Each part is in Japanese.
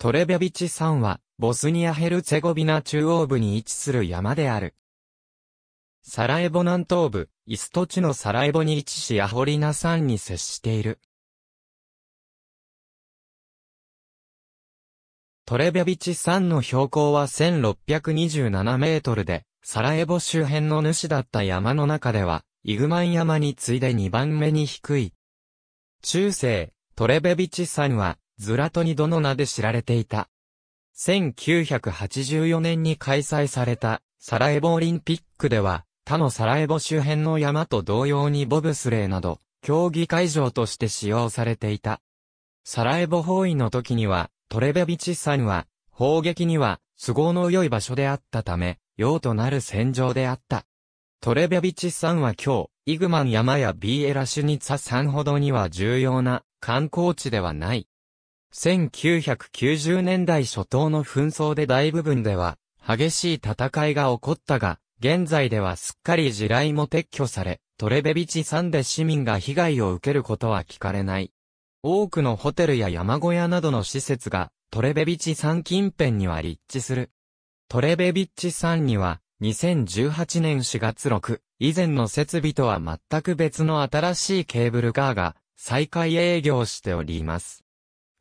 トレビャビチ山は、ボスニア・ヘルツェゴビナ中央部に位置する山である。サラエボ南東部、イスト地のサラエボに位置しアホリナ山に接している。トレビャビチ山の標高は1627メートルで、サラエボ周辺の主だった山の中では、イグマン山に次いで2番目に低い。中世、トレャビチ山は、ズラトニドの名で知られていた。1984年に開催されたサラエボオリンピックでは、他のサラエボ周辺の山と同様にボブスレーなど、競技会場として使用されていた。サラエボ包囲の時には、トレベビチンは、砲撃には、都合の良い場所であったため、用となる戦場であった。トレベビチンは今日、イグマン山やビーエラシュニツァ山ほどには重要な観光地ではない。1990年代初頭の紛争で大部分では、激しい戦いが起こったが、現在ではすっかり地雷も撤去され、トレベビチ山で市民が被害を受けることは聞かれない。多くのホテルや山小屋などの施設が、トレベビチ山近辺には立地する。トレベビッチ山には、2018年4月6、以前の設備とは全く別の新しいケーブルカーが、再開営業しております。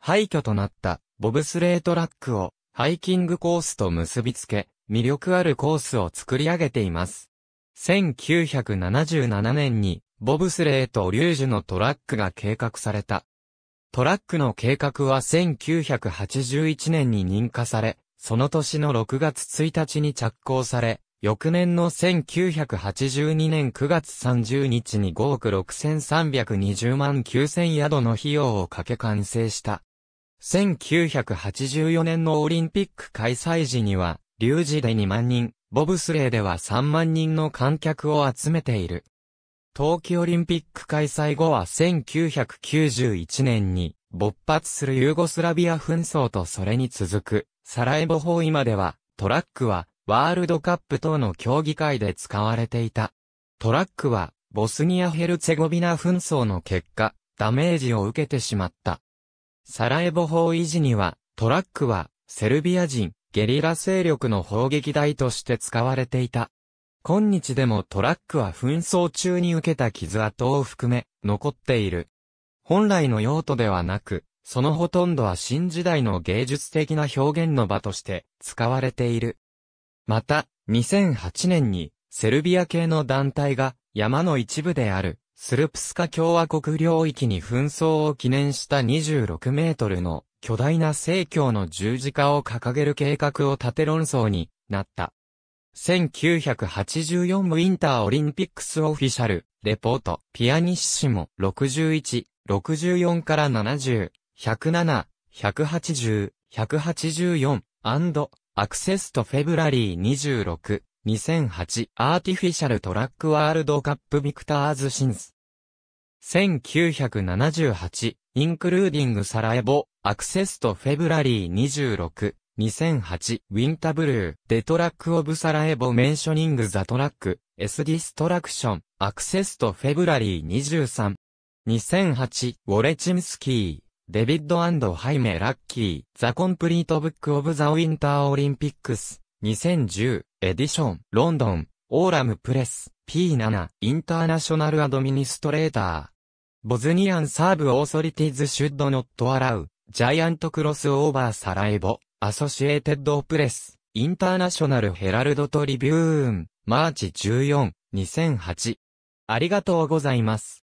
廃墟となったボブスレートラックをハイキングコースと結びつけ、魅力あるコースを作り上げています。1977年にボブスレーとリュージュのトラックが計画された。トラックの計画は1981年に認可され、その年の6月1日に着工され、翌年の1982年9月30日に5億6320万9000宿の費用をかけ完成した。1984年のオリンピック開催時には、リュウジで2万人、ボブスレーでは3万人の観客を集めている。冬季オリンピック開催後は1991年に勃発するユーゴスラビア紛争とそれに続くサラエボ法今ではトラックはワールドカップ等の競技会で使われていた。トラックはボスニア・ヘルツェゴビナ紛争の結果ダメージを受けてしまった。サラエボ法維持には、トラックは、セルビア人、ゲリラ勢力の砲撃台として使われていた。今日でもトラックは紛争中に受けた傷跡を含め、残っている。本来の用途ではなく、そのほとんどは新時代の芸術的な表現の場として使われている。また、2008年にセルビア系の団体が山の一部であるスルプスカ共和国領域に紛争を記念した26メートルの巨大な聖教の十字架を掲げる計画を立て論争になった。1984ウィンターオリンピックスオフィシャル、レポート、ピアニッシモ61、64から70、107、180、184、アクセスとフェブラリー26。2008アーティフィシャルトラックワールドカップビクターズシンス。1978インクルーディングサラエボアクセストフェブラリー26。2008ウィンタブルーデトラックオブサラエボメンショニングザトラックエスディストラクションアクセストフェブラリー232008ウォレチムスキーデビッドハイメラッキーザコンプリートブックオブザウィンターオリンピックス2010エディションロンドンオーラムプレス P7 インターナショナルアドミニストレーターボズニアンサーブオーソリティズシュッドノットアラウジャイアントクロスオーバーサラエボアソシエーテッドプレスインターナショナルヘラルドトリビューンマーチ14 2008ありがとうございます。